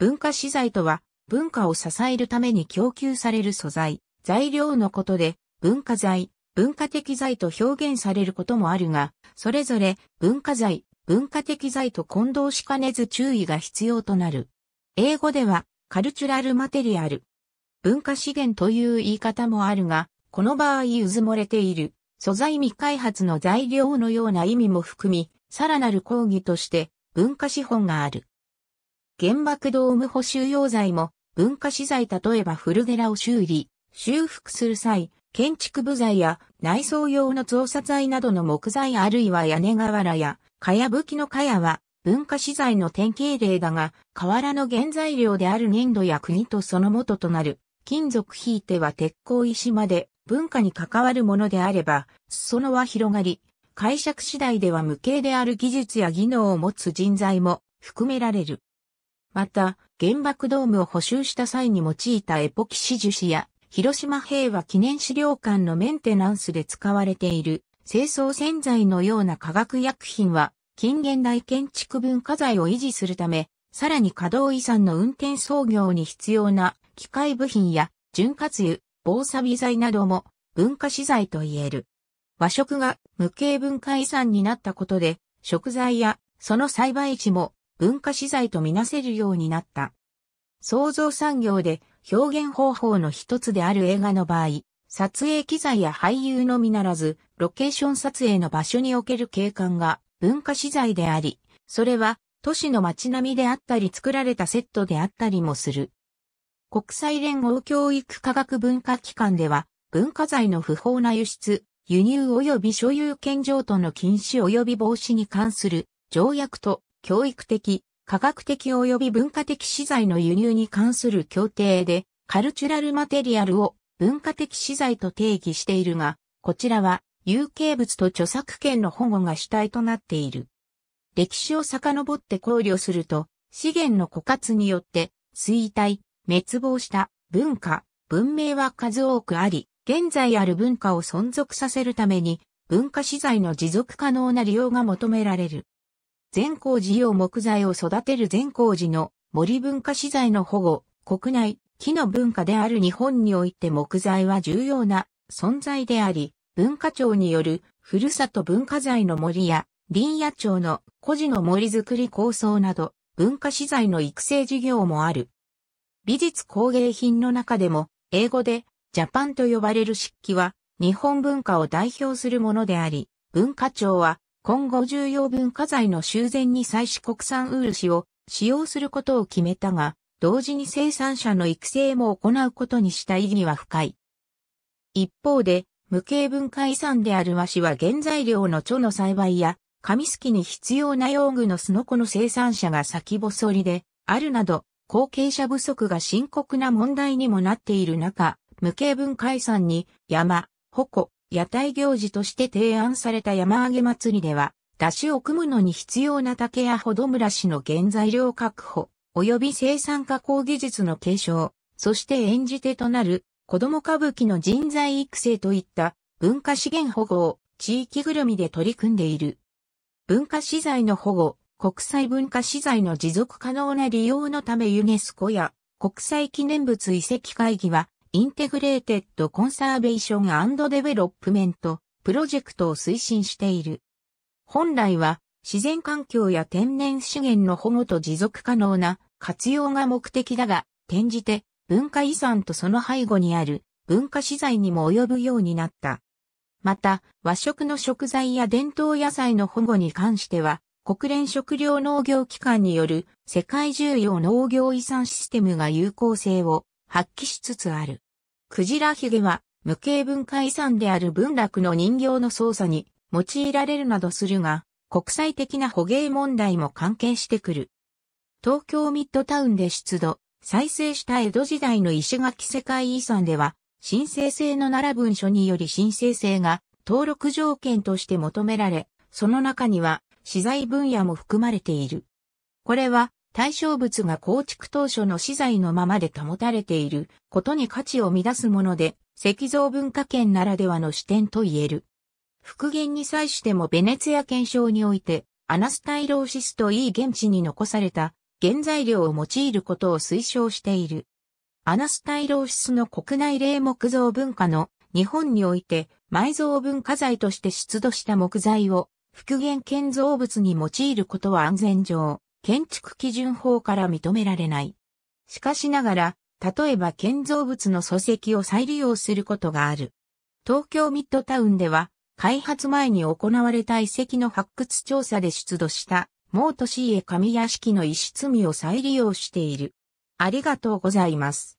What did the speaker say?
文化資材とは、文化を支えるために供給される素材、材料のことで、文化財、文化的財と表現されることもあるが、それぞれ文化財、文化的財と混同しかねず注意が必要となる。英語では、カルチュラルマテリアル。文化資源という言い方もあるが、この場合うずもれている、素材未開発の材料のような意味も含み、さらなる講義として、文化資本がある。原爆ドーム補修用材も文化資材例えば古寺を修理、修復する際、建築部材や内装用の造作材などの木材あるいは屋根瓦や、茅葺きの茅は文化資材の典型例だが、瓦の原材料である粘土や国とその元となる金属ひいては鉄鋼石まで文化に関わるものであれば、そのは広がり、解釈次第では無形である技術や技能を持つ人材も含められる。また、原爆ドームを補修した際に用いたエポキシ樹脂や、広島平和記念資料館のメンテナンスで使われている清掃洗剤のような化学薬品は、近現代建築文化財を維持するため、さらに稼働遺産の運転操業に必要な機械部品や潤滑油、防錆剤なども文化資材と言える。和食が無形文化遺産になったことで、食材やその栽培地も文化資材とみなせるようになった。創造産業で表現方法の一つである映画の場合、撮影機材や俳優のみならず、ロケーション撮影の場所における景観が文化資材であり、それは都市の街並みであったり作られたセットであったりもする。国際連合教育科学文化機関では、文化財の不法な輸出、輸入及び所有権譲渡の禁止及び防止に関する条約と教育的、科学的及び文化的資材の輸入に関する協定で、カルチュラルマテリアルを文化的資材と定義しているが、こちらは有形物と著作権の保護が主体となっている。歴史を遡って考慮すると、資源の枯渇によって衰退、滅亡した文化、文明は数多くあり、現在ある文化を存続させるために、文化資材の持続可能な利用が求められる。善光寺用木材を育てる善光寺の森文化資材の保護、国内、木の文化である日本において木材は重要な存在であり、文化庁によるふるさと文化財の森や林野庁の孤児の森づくり構想など文化資材の育成事業もある。美術工芸品の中でも英語でジャパンと呼ばれる漆器は日本文化を代表するものであり、文化庁は今後重要文化財の修繕に際し国産ウール氏を使用することを決めたが、同時に生産者の育成も行うことにした意義は深い。一方で、無形文化遺産である和紙は原材料の蝶の栽培や、紙すきに必要な用具のすのこの生産者が先細りで、あるなど、後継者不足が深刻な問題にもなっている中、無形文化遺産に山、矛、屋台行事として提案された山揚げ祭りでは、出汁を組むのに必要な竹やほどむらしの原材料確保、及び生産加工技術の継承、そして演じ手となる子供歌舞伎の人材育成といった文化資源保護を地域ぐるみで取り組んでいる。文化資材の保護、国際文化資材の持続可能な利用のためユネスコや国際記念物遺跡会議はインテグレーテッドコンサーベーションデベロップメントプロジェクトを推進している。本来は自然環境や天然資源の保護と持続可能な活用が目的だが、転じて文化遺産とその背後にある文化資材にも及ぶようになった。また、和食の食材や伝統野菜の保護に関しては、国連食糧農業機関による世界重要農業遺産システムが有効性を発揮しつつある。クジラヒゲは無形文化遺産である文楽の人形の操作に用いられるなどするが、国際的な捕鯨問題も関係してくる。東京ミッドタウンで出土、再生した江戸時代の石垣世界遺産では、申請制の奈良文書により申請制が登録条件として求められ、その中には資材分野も含まれている。これは対象物が構築当初の資材のままで保たれていることに価値を乱すもので、石像文化圏ならではの視点と言える。復元に際してもベネツィア検証において、アナスタイローシスといい現地に残された原材料を用いることを推奨している。アナスタイローシスの国内霊木造文化の日本において埋蔵文化財として出土した木材を復元建造物に用いることは安全上、建築基準法から認められない。しかしながら、例えば建造物の礎石を再利用することがある。東京ミッドタウンでは、開発前に行われた遺跡の発掘調査で出土した、モートシーエ神屋敷の石積みを再利用している。ありがとうございます。